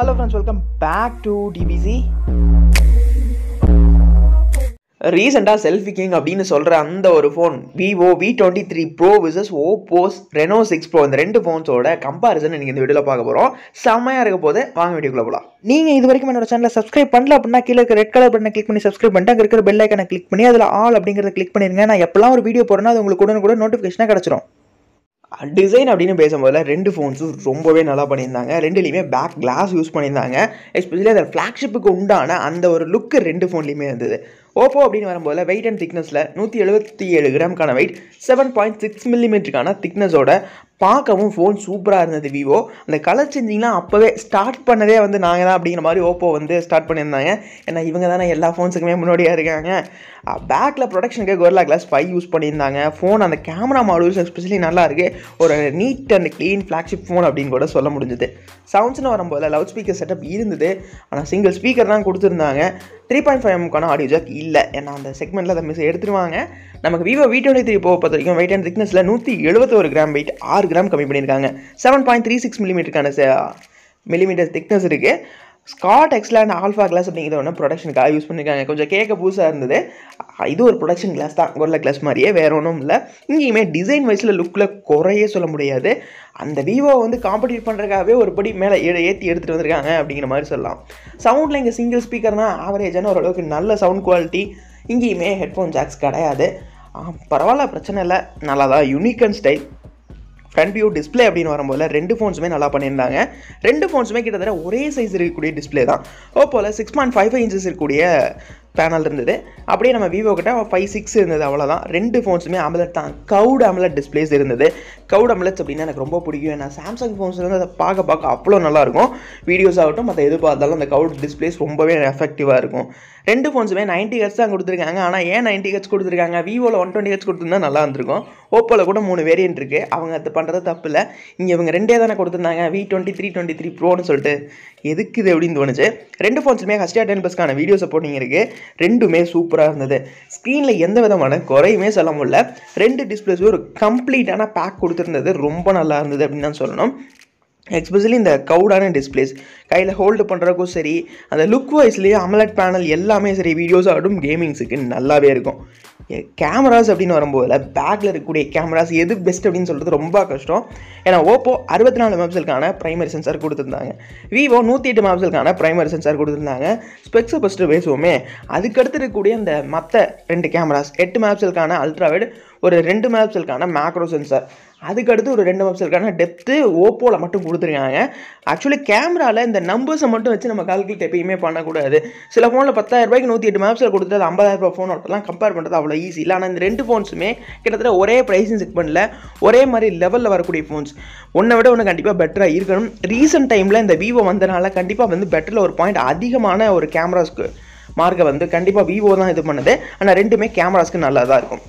hello friends welcome back to டிபிசி ரீசெண்டாக selfie king அப்படின்னு சொல்கிற அந்த ஒரு phone Vivo V twenty three pro versus Oppo's Reno six pro இந்த ரெண்டு ஃபோன்ஸோட கம்பாரிசன் நீங்கள் இந்த வீடியோவில் பார்க்க போகிறோம் செம்மையாக இருக்க போதே வாங்க வீடியோக்குள்ள போகலாம் நீங்கள் இது வரைக்கும் என்னோட சேனலை சப்ஸ்கிரைப் பண்ணல அப்படின்னா கீழே இருக்க ரெட் கலர் பட்டனை கிளிக் பண்ணி சப்ஸ்கிரைப் பண்ணிட்டு அங்கே இருக்கிற பெல் ஐக்கனை கிளிக் பண்ணி அதில் ஆல் அப்படிங்கிறத கிளிக் பண்ணிடுங்க நான் எப்பெல்லாம் ஒரு வீடியோ போடுறேன்னா அது உங்களுக்கு உடனே கூட நோட்டிஃபிகேஷனாக கிடச்சிரும் டிசைன் அப்படின்னு பேசும்போது ரெண்டு ஃபோன்ஸும் ரொம்பவே நல்லா பண்ணியிருந்தாங்க ரெண்டுலேயுமே பேக் கிளாஸ் யூஸ் பண்ணியிருந்தாங்க எஸ்பெஷலி அந்த ஃப்ளாக்ஷிப்புக்கு உண்டான அந்த ஒரு லுக்கு ரெண்டு ஃபோன்லேயுமே இருந்தது ஓப்போ அப்படின்னு வரும்போது வெயிட் அண்ட் திக்னஸில் நூற்றி எழுபத்தி ஏழு கிராம்க்கான வெயிட் செவன் பாயிண்ட் சிக்ஸ் மில்லிமீட்டருக்கான திக்னஸோட பார்க்கவும் ஃபோன் சூப்பராக இருந்தது விவோ அந்த கலர் சேஞ்சிங்லாம் அப்போவே ஸ்டார்ட் பண்ணதே வந்து நாங்கள் தான் அப்படிங்கிற மாதிரி ஓப்போ வந்து ஸ்டார்ட் பண்ணியிருந்தாங்க ஏன்னா இவங்க தானே எல்லா ஃபோன்ஸுக்குமே முன்னாடியாக இருக்காங்க பேக்கில் ப்ரொடக்ஷனுக்கு கொரிலா கிளாஸ் ஃபைவ் யூஸ் பண்ணியிருந்தாங்க ஃபோன் அந்த கேமரா மாடல்ஸ் எஸ்பெஷலி நல்லா இருக்குது ஒரு neat and clean flagship phone அப்படின்னு கூட சொல்ல முடிஞ்சது சவுண்ட்ஸ்னு வரும்போது லவுட் ஸ்பீக்கர் செட்டப் இருந்தது ஆனால் சிங்கிள் ஸ்பீக்கர் தான் கொடுத்துருந்தாங்க த்ரீ பாயிண்ட் ஃபைவ் எம்க்கான ஆடியோ ஜாக் இல்லை ஏன்னா அந்த செக்மெண்ட்டில் அதை மிஸ் எடுத்துருவாங்க நமக்கு விவோ வீட்டு டுவெண்ட்டி த்ரீ போ பொறுத்த வரைக்கும் வெயிட் அண்ட் திக்னஸில் நூற்றி எழுபத்தோரு கிராம் வெயிட் ஆறு கிராம் கம்மி பண்ணியிருக்காங்க செவன் பாயிண்ட் த்ரீ சிக்ஸ் மில்லிமீட்டருக்கான மில்லிமீட்டர் திக்னஸ் இருக்குது ஸ்காட் எக்ஸ்லாண்ட் அண்ட் ஆல்ஃபா கிளாஸ் அப்படிங்கிற ஒன்று ப்ரொடக்ஷனுக்காக யூஸ் பண்ணியிருக்காங்க கொஞ்சம் கேட்க புதுசாக இருந்தது இது ஒரு ப்ரொடக்ஷன் கிளாஸ் தான் கொரில்லா கிளாஸ் மாதிரியே வேறு ஒன்றும் இல்லை இங்கேயுமே டிசைன் வைஸில் லுக்கில் குறையே சொல்ல முடியாது அந்த விவோ வந்து காம்படிட் பண்ணுறதுக்காகவே ஒரு படி மேலே ஏற்றி எடுத்துகிட்டு வந்திருக்காங்க அப்படிங்கிற மாதிரி சொல்லலாம் சவுண்டில் இங்கே சிங்கிள் ஸ்பீக்கர்னால் ஆவரேஜான ஓரளவுக்கு நல்ல சவுண்ட் குவாலிட்டி இங்கேயுமே ஹெட்ஃபோன் ஜாக்ஸ் கிடையாது பரவாயில்ல பிரச்சனை இல்லை நல்லா தான் unique and style front view display அப்படின்னு வரும்போது ரெண்டு ஃபோன்ஸுமே நல்லா பண்ணியிருந்தாங்க ரெண்டு ஃபோன்ஸுமே கிட்டத்தட்ட ஒரே சைஸ் இருக்கக்கூடிய டிஸ்பிளே தான் ஓப்போவில் six point five five inches இருக்கக்கூடிய பேனல் இருந்தது அப்படியே நம்ம விவோ கிட்ட ஃபைவ் சிக்ஸ் இருந்தது அவ்வளோதான் ரெண்டு ஃபோன்ஸுமே அமலட் தான் கவுட் அமலட் டிஸ்பிளேஸ் இருந்தது கவுட் அமலட்ஸ் அப்படின்னா எனக்கு ரொம்ப பிடிக்கும் ஏன்னா சாம்சங் ஃபோன்ஸ் வந்து அதை பார்க்க பார்க்க அவ்வளோ நல்லாயிருக்கும் வீடியோஸ் ஆகட்டும் மற்ற எது பார்த்தாலும் அந்த கவுட் டிஸ்பிளேஸ் ரொம்பவே எஃபெக்டிவாக இருக்கும் ரெண்டு ஃபோன்ஸுமே நைன்ட்டி ஹெச் தான் கொடுத்துருக்காங்க ஆனால் ஏன் நைன்ட்டி ஹெச் கொடுத்துருக்காங்க விவோவில் ஒன் டுவெண்ட்டி ஹெட்ஸ் கொடுத்துருந்தா நல்லா இருந்திருக்கும் ஓப்போவில் கூட மூணு வேரியன்ட் இருக்குது அவங்க அது பண்ணுறது தப்பு இல்லை இங்கே இவங்க ரெண்டே தானே கொடுத்துருந்தாங்க V twenty three twenty three ப்ரோன்னு சொல்லிட்டு எதுக்கு இது அப்படின்னு தோணுச்சு ரெண்டு ஃபோன்ஸுமே ஹஸ்டியா டென் பஸ்க்கான வீடியோஸை போட்டிங்க இருக்குது ரெண்டுமே சூப்பராக இருந்தது ஸ்க்ரீனில் எந்த விதமான குறையுமே சொல்ல முடியல ரெண்டு டிஸ்பிளேஸும் ஒரு கம்ப்ளீட்டான பேக் கொடுத்துருந்தது ரொம்ப நல்லா இருந்தது அப்படின்னு தான் சொல்லணும் எக்ஸ்பெஷலி இந்த கவுடான டிஸ்பிளேஸ் கையில் ஹோல்டு பண்ணுறக்கும் சரி அந்த லுக் வைஸ்லேயே அமலட் பேனல் எல்லாமே சரி வீடியோஸ் ஆகட்டும் கேமிங்ஸுக்கு நல்லாவே இருக்கும் கேமராஸ் அப்படின்னு வரும்போதில் பேக்கில் இருக்கக்கூடிய கேமராஸ் எது பெஸ்ட் அப்படின்னு சொல்கிறது ரொம்ப கஷ்டம் ஏன்னா ஓப்போ அறுபத்தி நாலு மேப்ஸுக்கான ப்ரைமரி சென்சார் கொடுத்துருந்தாங்க விவோ நூற்றி எட்டு மேப்ஸுக்கான ப்ரைமரி சென்சார் கொடுத்துருந்தாங்க ஸ்பெக்ஸை ஃபஸ்ட்டு பேசுவோமே அதுக்கடுத்து இருக்கக்கூடிய அந்த மற்ற ரெண்டு கேமராஸ் எட்டு மேப்ஸுக்கான அல்ட்ராவேட் ஒரு ரெண்டு மேப்ஸுக்கான மேக்ரோ சென்சார் அதுக்கடுத்து ஒரு ரெண்டு மெம்சலுக்கான டெப்த்து ஓப்போவில் மட்டும் கொடுத்துருக்காங்க ஆக்சுவலி கேமராவில் இந்த நம்பர்ஸை மட்டும் வச்சு நம்ம கால்குலேட் எப்பயுமே பண்ணக்கூடாது சில ஃபோனில் பத்தாயிரம் ரூபாய்க்கு நூற்றி எட்டு மேப்ஸில் கொடுத்துட்டு அது ஐம்பதாயிரம் ஃபோன் ஃபோனோட்டெல்லாம் கம்பேர் பண்ணுறது அவ்வளோ ஈஸி இல்லை ஆனால் இந்த ரெண்டு ஃபோன்ஸுமே கிட்டத்தட்ட ஒரே பிரைஸும் செக் பண்ணல ஒரே மாதிரி லெவலில் வரக்கூடிய ஃபோன்ஸ் ஒன்றை விட ஒன்று கண்டிப்பாக பெட்டராக இருக்கணும் ரீசெண்ட் டைமில் இந்த விவோ வந்தனால கண்டிப்பாக வந்து பெட்டரில் ஒரு பாயிண்ட் அதிகமான ஒரு கேமராஸ்க்கு மார்க்கை வந்து கண்டிப்பாக விவோ தான் இது பண்ணுது ஆனால் ரெண்டுமே கேமராஸ்க்கு நல்லா தான் இருக்கும்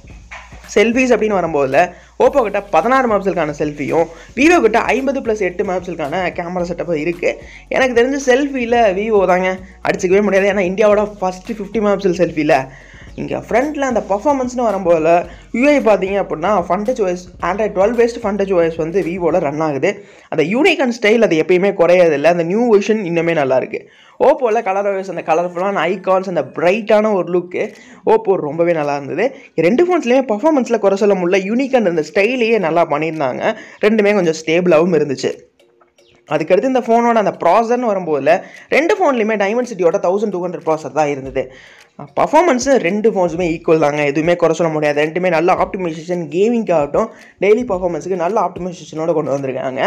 செல்ஃபிஸ் அப்படின்னு வரும்போதில் ஓப்போ கிட்ட பதினாறு மேப்ஸுக்கான செல்ஃபியும் விவோ கிட்ட ஐம்பது ப்ளஸ் எட்டு மேப்ஸுக்கான கேமரா செட்டப் இருக்குது எனக்கு தெரிஞ்ச செல்ஃபியில் விவோ தாங்க அடிச்சிக்கவே முடியாது ஏன்னா இந்தியாவோட ஃபஸ்ட்டு ஃபிஃப்டி மேப்ஸில் செல்ஃபியில் இங்கே ஃப்ரண்ட்டில் அந்த பர்ஃபார்மன்ஸ்னு வரும்போதில் யூஐ பார்த்தீங்க அப்படின்னா Funtouch OS Android twelve based Funtouch OS வந்து விவோவில் ரன் ஆகுது அந்த யூனிக் அண்ட் ஸ்டைல் அது எப்பயுமே இல்லை அந்த நியூ வெர்ஷன் இன்னுமே நல்லாயிருக்கு ஓப்போவில் கலர் ஓஎஸ் அந்த கலர்ஃபுல்லான ஐகான்ஸ் அந்த பிரைட்டான ஒரு லுக்கு ஓப்போ ரொம்பவே நல்லா இருந்தது ரெண்டு ஃபோன்ஸ்லேயுமே பர்ஃபார்மன்ஸில் குறை சொல்ல முடியல யூனிக் அண்ட் அந்த ஸ்டைலையே நல்லா பண்ணியிருந்தாங்க ரெண்டுமே கொஞ்சம் ஸ்டேபிளாகவும் இருந்துச்சு அதுக்கடுத்து இந்த ஃபோனோட அந்த ப்ராசர்னு வரும்போதில் ரெண்டு ஃபோன்லையுமே டைமண்ட் சிட்டியோட தௌசண்ட் டூ ஹண்ட்ரட் ப்ராசர் தான் இருந்தது பர்ஃபார்மன்ஸு ரெண்டு ஃபோன்ஸுமே ஈக்குவல் தாங்க எதுவுமே குறை சொல்ல முடியாது ரெண்டுமே நல்ல ஆப்டிமைசேஷன் கேமிங்க்கு ஆகட்டும் டெய்லி பர்ஃபார்மன்ஸுக்கு நல்ல ஆப்டிமைசேஷனோட கொண்டு வந்திருக்காங்க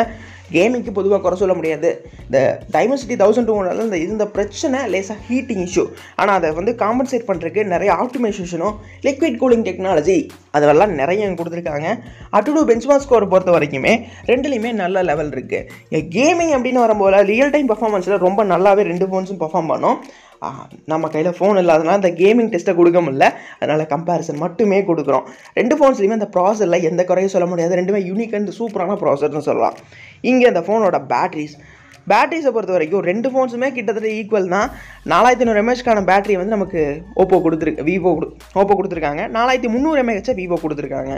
கேமிங்க்கு பொதுவாக குறை சொல்ல முடியாது இந்த டைமன்சிட்டி தௌசண்ட் டூ ஹண்ட்ரட்ல இந்த இருந்த பிரச்சனை லேசாக ஹீட்டிங் இஷ்யூ ஆனால் அதை வந்து காம்பன்சேட் பண்ணுறதுக்கு நிறைய ஆப்டிமைசேஷனும் லிக்விட் கூலிங் டெக்னாலஜி அதெல்லாம் நிறைய கொடுத்துருக்காங்க அட்டுடூ பெஞ்ச்மார்க் ஸ்கோர் பொறுத்த வரைக்குமே ரெண்டுலேயுமே நல்ல லெவல் இருக்குது கேமிங் அப்படின்னு வரும்போது ரியல் டைம் பர்ஃபார்மன்ஸில் ரொம்ப நல்லாவே ரெண்டு ஃபோன்ஸும் பர்ஃபார்ம் பண்ணோம் நம்ம கையில் ஃபோன் இல்லாதனால அந்த கேமிங் டெஸ்ட்டை கொடுக்க முடியல அதனால் கம்பேரிசன் மட்டுமே கொடுக்குறோம் ரெண்டு ஃபோன்ஸ்லையுமே அந்த ப்ராசரில் எந்த குறையும் சொல்ல முடியாது ரெண்டுமே யூனிக் அண்ட் சூப்பரான ப்ராசர்னு சொல்லலாம் இங்கே அந்த ஃபோனோட பேட்ரிஸ் பேட்ரிஸை பொறுத்த வரைக்கும் ரெண்டு ஃபோன்ஸுமே கிட்டத்தட்ட ஈக்குவல் தான் நாலாயிரத்தி நூறு எம்ஹெச்க்கான பேட்டரி வந்து நமக்கு ஓப்போ கொடுத்துருக்கு விவோ கொடு ஓப்போ கொடுத்துருக்காங்க நாலாயிரத்தி முந்நூறு எம்ஏஹெச்சை விவோ கொடுத்துருக்காங்க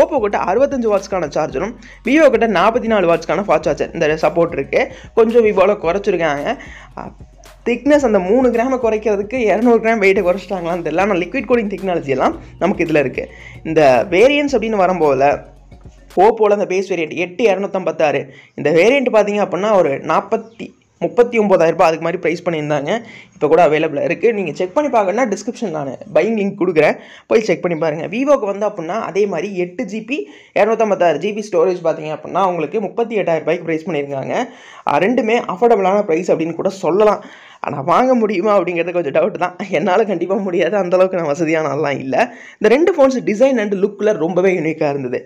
ஓப்போ கிட்ட அறுபத்தஞ்சு வாட்ச்க்கான சார்ஜரும் விவோ கிட்ட நாற்பத்தி நாலு வாட்ச்க்கான ஃபாஸ்ட் சார்ஜர் இந்த சப்போர்ட் இருக்குது கொஞ்சம் விவோவில் குறைச்சிருக்காங்க திக்னஸ் அந்த மூணு கிராம குறைக்கிறதுக்கு இரநூறு கிராம் வெயிட்டை குறைச்சிட்டாங்களாம் தெரியல ஆனால் லிக்விட் கூலிங் டெக்னாலஜி எல்லாம் நமக்கு இதில் இருக்குது இந்த வேரியன்ஸ் அப்படின்னு வரும்போதில் ஓப்போவில் அந்த பேஸ் வேரியண்ட் எட்டு இரநூத்தம்பத்தாறு இந்த வேரியண்ட் பார்த்தீங்க அப்படின்னா ஒரு நாற்பத்தி முப்பத்தி ரூபாய் அதுக்கு மாதிரி ப்ரைஸ் பண்ணியிருந்தாங்க இப்போ கூட அவைலபிளாக இருக்குது நீங்கள் செக் பண்ணி பார்க்கணும்னா டிஸ்கிரிப்ஷன் நான் பையிங் லிங்க் கொடுக்குறேன் போய் செக் பண்ணி பாருங்கள் விவோக்கு வந்து அப்படின்னா அதே மாதிரி எட்டு ஜிபி இரநூத்தம்பத்தாறு ஜிபி ஸ்டோரேஜ் பார்த்தீங்க அப்படின்னா உங்களுக்கு முப்பத்தி எட்டாயிரம் ரூபாய்க்கு ப்ரைஸ் பண்ணியிருக்காங்க ரெண்டுமே அஃபோர்டபுளான ப்ரைஸ் அப்படின்னு கூட சொல்லலாம் ஆனால் வாங்க முடியுமா அப்படிங்கிறது கொஞ்சம் டவுட் தான் என்னால் கண்டிப்பாக முடியாது அந்தளவுக்கு நான் வசதியான ஆள்லாம் இல்லை இந்த ரெண்டு ஃபோன்ஸ் டிசைன் அண்ட் லுக்கில் ரொம்பவே யூனிக்காக இருந்தது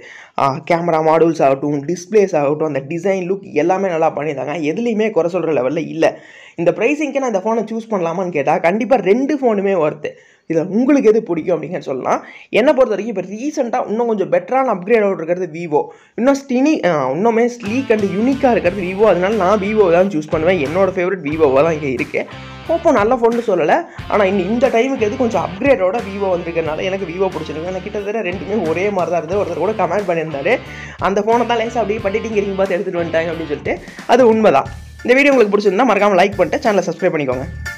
கேமரா மாடூல்ஸ் ஆகட்டும் டிஸ்பிளேஸ் ஆகட்டும் அந்த டிசைன் லுக் எல்லாமே நல்லா பண்ணியிருந்தாங்க எதுலேயுமே குறை சொல்கிற லெவலில் இல்லை இந்த ப்ரைஸிங்க்கு நான் இந்த ஃபோனை சூஸ் பண்ணலாமான்னு கேட்டால் கண்டிப்பாக ரெண்டு ஃபோனுமே ஒர்த்து இதில் உங்களுக்கு எது பிடிக்கும் அப்படிங்கன்னு சொல்லலாம் என்னை பொறுத்த வரைக்கும் இப்போ ரீசெண்டாக இன்னும் கொஞ்சம் பெட்டரான அப்கிரேட் அவுட் இருக்கிறது விவோ இன்னும் ஸ்டினி இன்னுமே ஸ்லீக் அண்ட் யூனிக்காக இருக்கிறது விவோ அதனால நான் விவோ தான் சூஸ் பண்ணுவேன் என்னோடய ஃபேவரட் விவோவாக தான் இங்கே இருக்குது ஓப்போ நல்ல ஃபோன்னு சொல்லலை ஆனால் இன்னும் இந்த டைமுக்கு எது கொஞ்சம் அப்கிரேடோட விவோ வந்திருக்கனால எனக்கு விவோ பிடிச்சிருக்கு எனக்கு கிட்டத்தட்ட ரெண்டுமே ஒரே மாதிரி தான் இருந்தது ஒருத்தர் கூட கமெண்ட் பண்ணியிருந்தாரு அந்த ஃபோனை தான் லேசாக அப்படியே பண்ணிட்டு இங்கே பார்த்து எடுத்துகிட்டு வந்துட்டாங்க அப்படின்னு சொல்லிட்டு அது உண்மைதான் இந்த வீடியோ உங்களுக்கு பிடிச்சிருந்தா மறக்காமல் லைக் பண்ணிட்டு சேனலை சப்ஸ்கிரைப் பண்ணிக்கோங்க